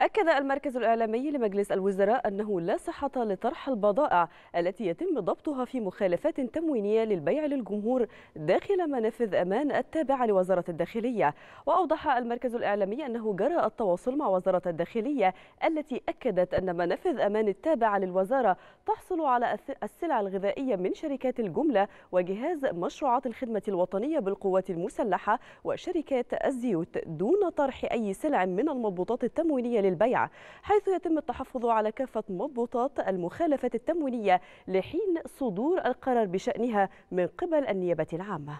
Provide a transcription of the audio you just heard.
أكد المركز الإعلامي لمجلس الوزراء أنه لا صحة لطرح البضائع التي يتم ضبطها في مخالفات تموينية للبيع للجمهور داخل منافذ أمان التابعة لوزارة الداخلية وأوضح المركز الإعلامي أنه جرى التواصل مع وزارة الداخلية التي أكدت أن منافذ أمان التابعة للوزارة تحصل على السلع الغذائية من شركات الجملة وجهاز مشروعات الخدمة الوطنية بالقوات المسلحة وشركات الزيوت دون طرح أي سلع من المضبوطات التموينية للبيع حيث يتم التحفظ على كافة مضبوطات المخالفة التموينية لحين صدور القرار بشأنها من قبل النيابة العامة